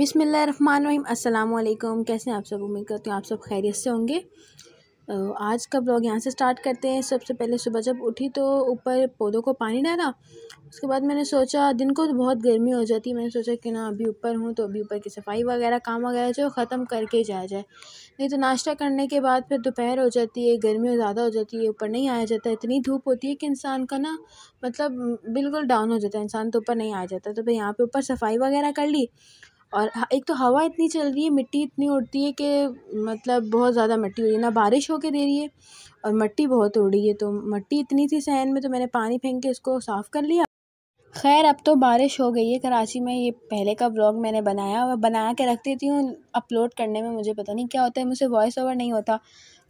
बिसमीम् अल्लाम कैसे हैं आप सब उम्मीद करती हूँ आप सब खैरियत से होंगे आज का ब्लॉग यहाँ से स्टार्ट करते हैं सबसे पहले सुबह जब उठी तो ऊपर पौधों को पानी डाला उसके बाद मैंने सोचा दिन को तो बहुत गर्मी हो जाती है मैंने सोचा कि ना अभी ऊपर हूँ तो अभी ऊपर की सफाई वगैरह काम वगैरह जो ख़त्म करके जाया जाए नहीं तो नाश्ता करने के बाद फिर दोपहर हो जाती है गर्मी ज़्यादा हो जाती है ऊपर नहीं आया जाता इतनी धूप होती है कि इंसान का ना मतलब बिल्कुल डाउन हो जाता है इंसान तो ऊपर नहीं आया जाता तो फिर यहाँ पर ऊपर सफाई वगैरह कर ली और एक तो हवा इतनी चल रही है मिट्टी इतनी उड़ती है कि मतलब बहुत ज़्यादा मिट्टी उड़ी ना बारिश हो के दे रही है और मिट्टी बहुत उड़ी है तो मिट्टी इतनी थी सहन में तो मैंने पानी फेंक के इसको साफ़ कर लिया खैर अब तो बारिश हो गई है कराची में ये पहले का व्लॉग मैंने बनाया और बना के रख देती हूँ अपलोड करने में मुझे पता नहीं क्या होता है मुझे वॉइस ओवर नहीं होता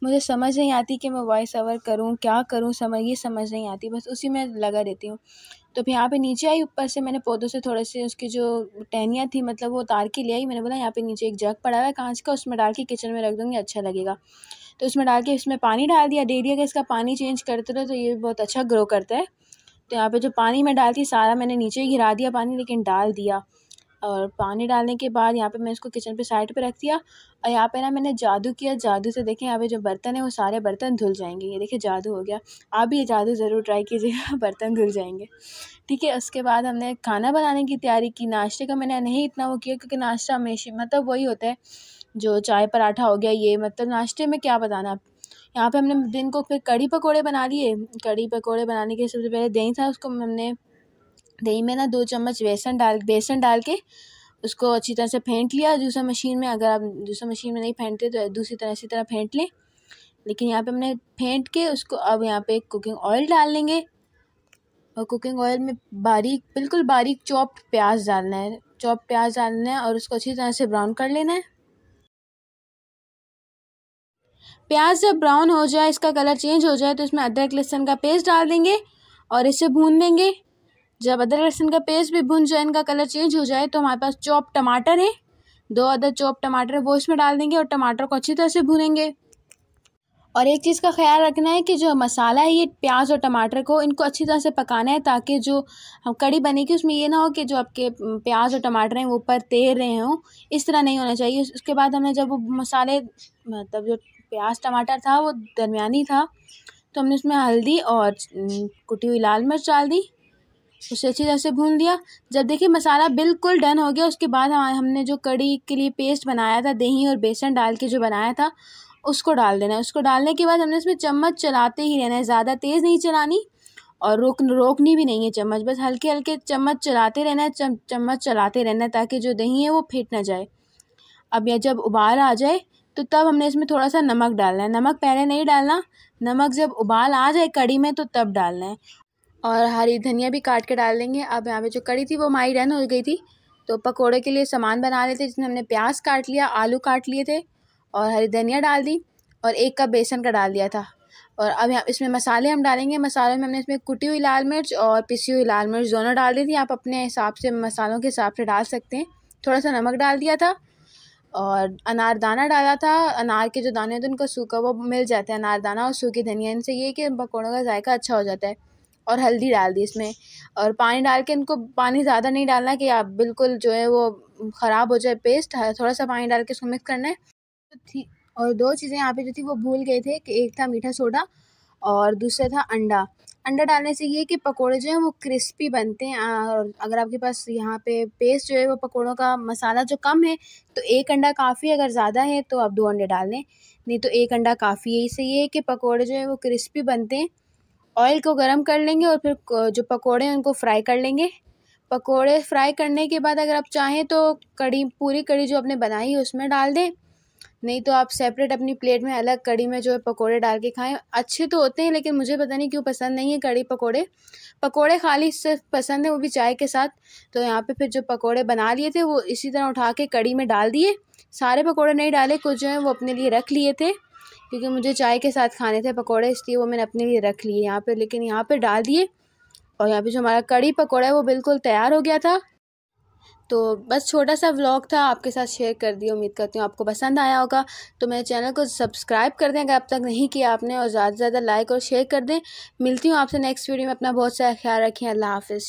मुझे समझ नहीं आती कि मैं वॉइस ओवर करूँ क्या करूँ समझ ये समझ नहीं आती बस उसी में लगा देती हूँ तो फिर यहाँ पे नीचे आई ऊपर से मैंने पौधों से थोड़े से उसकी जो टहनियाँ थी मतलब वो उतार के ले आई मैंने बोला यहाँ पे नीचे एक जग पड़ा हुआ है कांच का उसमें डाल के किचन में रख दूँगी अच्छा लगेगा तो उसमें डाल के उसमें पानी डाल दिया डेरिया का इसका पानी चेंज करते रहो तो ये बहुत अच्छा ग्रो करता है तो यहाँ पे जो पानी मैं डालती सारा मैंने नीचे ही गिरा दिया पानी लेकिन डाल दिया और पानी डालने के बाद यहाँ पे मैं इसको किचन पे साइड पे रख दिया और यहाँ पे ना मैंने जादू किया जादू से देखें यहाँ पे जो बर्तन है वो सारे बर्तन धुल जाएंगे ये देखिए जादू हो गया आप भी ये जादू ज़रूर ट्राई कीजिएगा बर्तन धुल जाएंगे ठीक है उसके बाद हमने खाना बनाने की तैयारी की नाश्ते का मैंने नहीं इतना वो किया क्योंकि नाश्ता हमेशा मतलब वही होता है जो चाय पराठा हो गया ये मतलब नाश्ते में क्या बताना यहाँ पे हमने दिन को फिर कढ़ी पकौड़े बना लिए कढ़ी पकौड़े बनाने के सबसे पहले दही था उसको हमने दही में ना दो चम्मच बेसन डाल बेसन डाल के उसको अच्छी तरह से फेंट लिया जूसर मशीन में अगर आप जूसर मशीन में नहीं फेंटते तो दूसरी तरह इसी तरह फेंट लें लेकिन यहाँ पे हमने फेंट के उसको अब यहाँ पे कुकिंग ऑयल डाल लेंगे और कुकिंग ऑयल में बारीक बिल्कुल बारीक चॉप प्याज डालना है चॉप प्याज डालना है और उसको अच्छी तरह से ब्राउन कर लेना है प्याज जब ब्राउन हो जाए इसका कलर चेंज हो जाए तो इसमें अदरक लहसुन का पेस्ट डाल देंगे और इसे भून देंगे जब अदरक लहसुन का पेस्ट भी भून जाए इनका कलर चेंज हो जाए तो हमारे पास चॉप टमाटर है दो अदर चॉप टमाटर है वो इसमें डाल देंगे और टमाटर को अच्छी तरह से भूनेंगे और एक चीज़ का ख्याल रखना है कि जो मसाला है ये प्याज और टमाटर को इनको अच्छी तरह से पकाना है ताकि जो हम कड़ी बनेगी उसमें ये ना हो कि जो आपके प्याज और टमाटर हैं वो ऊपर तैर रहे हों इस तरह नहीं होना चाहिए उसके बाद हमने जब वो मसाले मतलब जो प्याज टमाटर था वो दरमियानी था तो हमने उसमें हल्दी और कुटी हुई लाल मिर्च डाल दी उसे अच्छी तरह से भून लिया जब देखिए मसाला बिल्कुल डन हो गया उसके बाद हम हमने जो कड़ी के लिए पेस्ट बनाया था दही और बेसन डाल के जो बनाया था उसको डाल देना है उसको डालने के बाद हमने उसमें चम्मच चलाते ही रहना है ज़्यादा तेज़ नहीं चलानी और रोक रोकनी भी नहीं है चम्मच बस हल्के हल्के चम्मच चलाते रहना है चम्मच चलाते रहना है ताकि जो दही है वो फिट ना जाए अब यह जब उबाल आ जाए तो तब हमने इसमें थोड़ा सा नमक डालना है नमक पहले नहीं डालना नमक जब उबाल आ जाए कड़ी में तो तब डालना है और हरी धनिया भी काट के डाल देंगे अब यहाँ पे जो कड़ी थी वो माई डन हो गई थी तो पकोड़े के लिए सामान बना लेते जिसमें हमने प्याज काट लिया आलू काट लिए थे और हरी धनिया डाल दी और एक कप बेसन का डाल दिया था और अब यहाँ इसमें मसाले हम डालेंगे मसालों में हमने इसमें कुटी हुई लाल मिर्च और पिसी हुई लाल मिर्च दोनों डाल दी थी आप अपने हिसाब से मसालों के हिसाब से डाल सकते हैं थोड़ा सा नमक डाल दिया था और अनारदाना डाला था अनार के जो दाने थे उनको सूखा वो मिल जाता है अनारदाना और सूखी धनिया इनसे ये कि पकौड़ों का जायका अच्छा हो जाता है और हल्दी डाल दी इसमें और पानी डाल के इनको पानी ज़्यादा नहीं डालना कि आप बिल्कुल जो है वो ख़राब हो जाए पेस्ट थोड़ा सा पानी डाल के इसको मिक्स करना है तो थी और दो चीज़ें यहाँ पे जो थी वो भूल गए थे कि एक था मीठा सोडा और दूसरा था अंडा अंडा डालने से ये कि पकौड़े जो हैं वो क्रिस्पी बनते हैं और अगर आपके पास यहाँ पे पेस्ट जो है वो पकौड़ों का मसाला जो कम है तो एक अंडा काफ़ी अगर ज़्यादा है तो आप दो अंडे डाल दें नहीं तो एक अंडा काफ़ी है इससे ये है कि पकौड़े जो हैं वो क्रिस्पी बनते हैं ऑयल को गर्म कर लेंगे और फिर जो पकौड़े हैं उनको फ्राई कर लेंगे पकौड़े फ्राई करने के बाद अगर आप चाहें तो कड़ी पूरी कड़ी जो आपने बनाई है उसमें डाल दें नहीं तो आप सेपरेट अपनी प्लेट में अलग कड़ी में जो है पकौड़े डाल के खाएं अच्छे तो होते हैं लेकिन मुझे पता नहीं क्यों पसंद नहीं है कड़ी पकौड़े पकौड़े खाली सिर्फ पसंद है वो भी चाय के साथ तो यहाँ पे फिर जो पकौड़े बना लिए थे वो इसी तरह उठा के कड़ी में डाल दिए सारे पकौड़े नहीं डाले कुछ जो है वो अपने लिए रख लिए थे क्योंकि मुझे चाय के साथ खाने थे पकौड़े इसलिए वो मैंने अपने लिए रख लिए यहाँ पर लेकिन यहाँ पर डाल दिए और यहाँ पर जो हमारा कड़ी पकौड़ा है वो बिल्कुल तैयार हो गया था तो बस छोटा सा व्लॉग था आपके साथ शेयर कर दिया उम्मीद करती हूँ आपको पसंद आया होगा तो मेरे चैनल को सब्सक्राइब कर दें अगर अब तक नहीं किया आपने और ज़्यादा से ज़्यादा लाइक और शेयर कर दें मिलती हूँ आपसे नेक्स्ट वीडियो में अपना बहुत सारा ख्याल रखें अल्लाह हाफिज़